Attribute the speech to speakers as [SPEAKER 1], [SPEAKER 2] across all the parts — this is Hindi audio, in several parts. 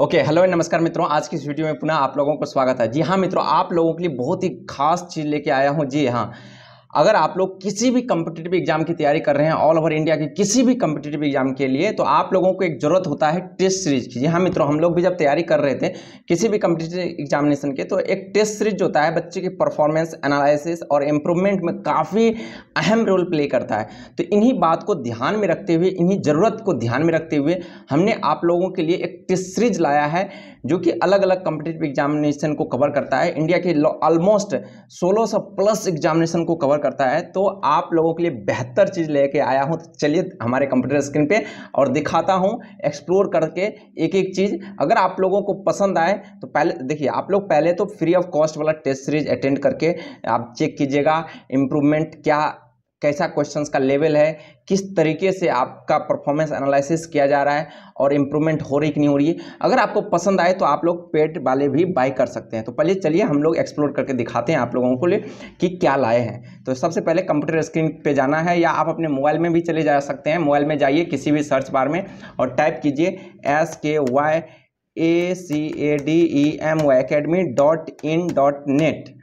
[SPEAKER 1] ओके हेलो हेलो नमस्कार मित्रों आज की इस वीडियो में पुनः आप लोगों को स्वागत है जी हाँ मित्रों आप लोगों के लिए बहुत ही खास चीज़ लेके आया हूँ जी हाँ अगर आप लोग किसी भी कम्पिटेटिव एग्जाम की तैयारी कर रहे हैं ऑल ओवर इंडिया के किसी भी कम्पिटेटिव एग्जाम के लिए तो आप लोगों को एक जरूरत होता है टेस्ट सीरीज की जी हाँ मित्रों हम लोग भी जब तैयारी कर रहे थे किसी भी कम्पिटेटिव एग्जामिनेशन के तो एक टेस्ट सीरीज जो होता है बच्चे के परफॉर्मेंस एनालिसिस और इम्प्रूवमेंट में काफ़ी अहम रोल प्ले करता है तो इन्हीं बात को ध्यान में रखते हुए इन्हीं ज़रूरत को ध्यान में रखते हुए हमने आप लोगों के लिए एक टेस्ट सीरीज लाया है जो कि अलग अलग कम्पिटेटिव एग्जामिनेशन को कवर करता है इंडिया के ऑलमोस्ट सोलह प्लस एग्जामिनेशन को कवर कवर करता है तो आप लोगों के लिए बेहतर चीज़ लेके आया हूँ तो चलिए हमारे कंप्यूटर स्क्रीन पे और दिखाता हूँ एक्सप्लोर करके एक एक चीज़ अगर आप लोगों को पसंद आए तो पहले देखिए आप लोग पहले तो फ्री ऑफ कॉस्ट वाला टेस्ट सीरीज अटेंड करके आप चेक कीजिएगा इम्प्रूवमेंट क्या कैसा क्वेश्चंस का लेवल है किस तरीके से आपका परफॉर्मेंस एनालिसिस किया जा रहा है और इम्प्रूवमेंट हो रही कि नहीं हो रही है अगर आपको पसंद आए तो आप लोग पेड वाले भी बाय कर सकते हैं तो पहले चलिए हम लोग एक्सप्लोर करके दिखाते हैं आप लोगों को लिए कि क्या लाए हैं तो सबसे पहले कंप्यूटर स्क्रीन पे जाना है या आप अपने मोबाइल में भी चले जा सकते हैं मोबाइल में जाइए किसी भी सर्च बार में और टाइप कीजिए S K Y A C A D E M Y academy dot in dot net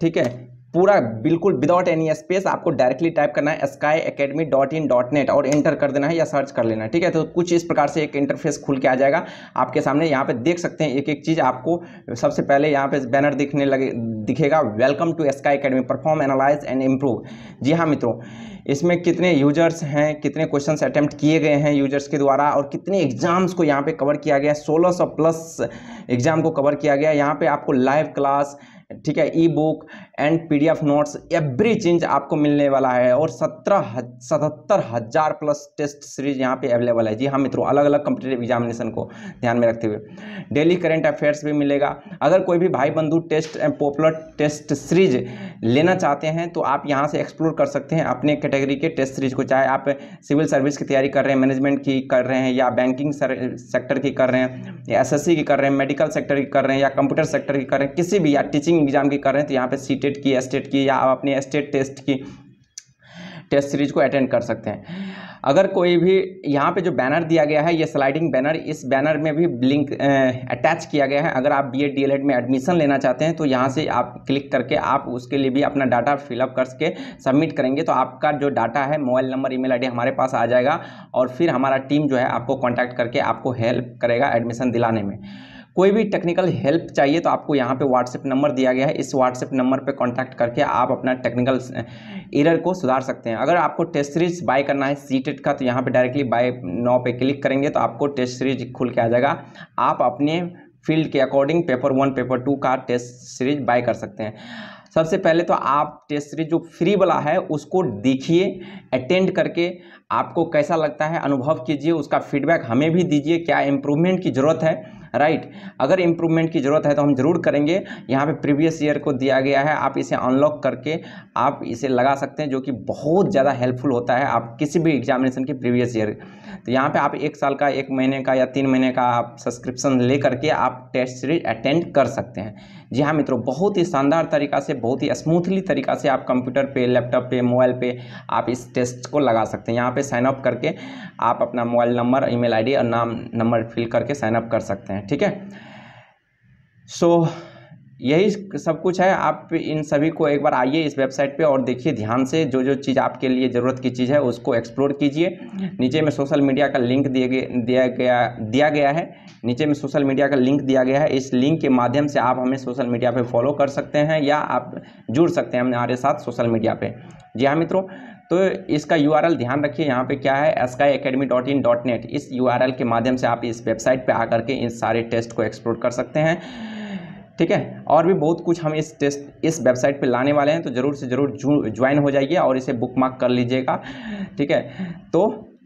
[SPEAKER 1] ठीक है पूरा बिल्कुल विदाउट एनी स्पेस आपको डायरेक्टली टाइप करना है sky academy dot in dot net और एंटर कर देना है या सर्च कर लेना है ठीक है तो कुछ इस प्रकार से एक इंटरफेस खुल के आ जाएगा आपके सामने यहाँ पे देख सकते हैं एक एक चीज़ आपको सबसे पहले यहाँ पे बैनर दिखने लगे दिखेगा welcome to sky academy perform analyse and improve जी हाँ मित्रों इसमें कितने यूजर्स हैं कितने क्वेश्चंस अटैम्प्ट किए गए हैं यूजर्स के द्वारा और कितने एग्जाम्स को यहाँ पे कवर किया गया है सोलह सौ प्लस एग्जाम को कवर किया गया है यहाँ पर आपको लाइव क्लास ठीक है e book and PDF notes every चीज आपको मिलने वाला है और सत्रह सतहत्तर हज़ार प्लस टेस्ट सीरीज यहाँ पे अवेलेबल है जी हाँ मित्रों अलग अलग कंपिटेटिव एग्जामिनेशन को ध्यान में रखते हुए डेली करेंट अफेयर्स भी मिलेगा अगर कोई भी भाई बंधु test and popular test series लेना चाहते हैं तो आप यहाँ से एक्सप्लोर कर सकते हैं अपने कैटेगरी के टेस्ट सीरीज को चाहे आप सिविल सर्विस की तैयारी कर रहे हैं मैनेजमेंट की कर रहे हैं या बैंकिंग सेक्टर की कर रहे हैं या एस की कर रहे हैं मेडिकल सेक्टर की कर रहे हैं या कंप्यूटर सेक्टर की कर रहे हैं किसी भी या टीचिंग कोचिंग एग्जाम की कर रहे हैं तो यहाँ पे सी की एस की या आप अपने स्टेट टेस्ट की टेस्ट सीरीज को अटेंड कर सकते हैं अगर कोई भी यहाँ पे जो बैनर दिया गया है ये स्लाइडिंग बैनर इस बैनर में भी लिंक अटैच किया गया है अगर आप बी एड डीएलएड में एडमिशन लेना चाहते हैं तो यहाँ से आप क्लिक करके आप उसके लिए भी अपना डाटा फिलअप करके सबमिट करेंगे तो आपका जो डाटा है मोबाइल नंबर ईमेल आईडी हमारे पास आ जाएगा और फिर हमारा टीम जो है आपको कॉन्टैक्ट करके आपको हेल्प करेगा एडमिशन दिलाने में कोई भी टेक्निकल हेल्प चाहिए तो आपको यहाँ पे व्हाट्सएप नंबर दिया गया है इस व्हाट्सएप नंबर पे कांटेक्ट करके आप अपना टेक्निकल एरर को सुधार सकते हैं अगर आपको टेस्ट सीरीज बाय करना है सी e का तो यहाँ पे डायरेक्टली बाय नौ पे क्लिक करेंगे तो आपको टेस्ट सीरीज खुल के आ जाएगा आप अपने फील्ड के according paper one paper two का टेस्ट सीरीज बाय कर सकते हैं सबसे पहले तो आप टेस्ट सीरीज जो फ्री वाला है उसको देखिए अटेंड करके आपको कैसा लगता है अनुभव कीजिए उसका फीडबैक हमें भी दीजिए क्या इम्प्रूवमेंट की ज़रूरत है राइट अगर इंप्रूवमेंट की ज़रूरत है तो हम जरूर करेंगे यहाँ पे प्रीवियस ईयर को दिया गया है आप इसे अनलॉक करके आप इसे लगा सकते हैं जो कि बहुत ज़्यादा हेल्पफुल होता है आप किसी भी एग्जामिनेशन के प्रीवियस ईयर तो यहाँ पर आप एक साल का एक महीने का या तीन महीने का आप सब्सक्रिप्शन ले करके आप टेस्ट सीरीज अटेंड कर सकते हैं जी हाँ मित्रों बहुत ही शानदार तरीका से बहुत ही स्मूथली तरीका से आप कंप्यूटर पे लैपटॉप पे मोबाइल पे आप इस टेस्ट को लगा सकते हैं यहाँ पे साइन अप करके आप अपना मोबाइल नंबर ईमेल आईडी और नाम नंबर फिल करके साइन अप कर सकते हैं ठीक है सो so, यही सब कुछ है आप इन सभी को एक बार आइए इस वेबसाइट पे और देखिए ध्यान से जो जो चीज़ आपके लिए ज़रूरत की चीज़ है उसको एक्सप्लोर कीजिए नीचे में सोशल मीडिया का लिंक दिए दिया गया दिया गया है नीचे में सोशल मीडिया का लिंक दिया गया है इस लिंक के माध्यम से आप हमें सोशल मीडिया पे फॉलो कर सकते हैं या आप जुड़ सकते हैं हमारे साथ सोशल मीडिया पर जी हाँ मित्रों तो इसका यू ध्यान रखिए यहाँ पे क्या है sky academy dot in dot net इस यू के माध्यम से आप इस वेबसाइट पे आकर के इन सारे टेस्ट को एक्सप्लोर कर सकते हैं ठीक है और भी बहुत कुछ हम इस टेस्ट इस वेबसाइट पे लाने वाले हैं तो ज़रूर से ज़रूर ज्वाइन हो जाइए और इसे बुक मार्क कर लीजिएगा ठीक है तो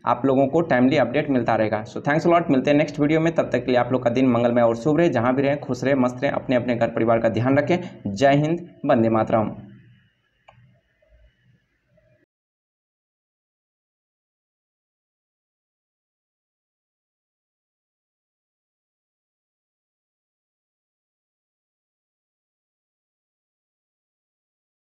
[SPEAKER 1] आप लोगों को टाइमली अपडेट मिलता रहेगा सो थैंक्स लॉट मिलते हैं नेक्स्ट वीडियो में तब तक के लिए आप लोग का दिन मंगलमय और शुभ रहे जहाँ भी रहें खुश रहें मस्त रहें अपने अपने घर परिवार का ध्यान रखें जय हिंद बंदे मातरम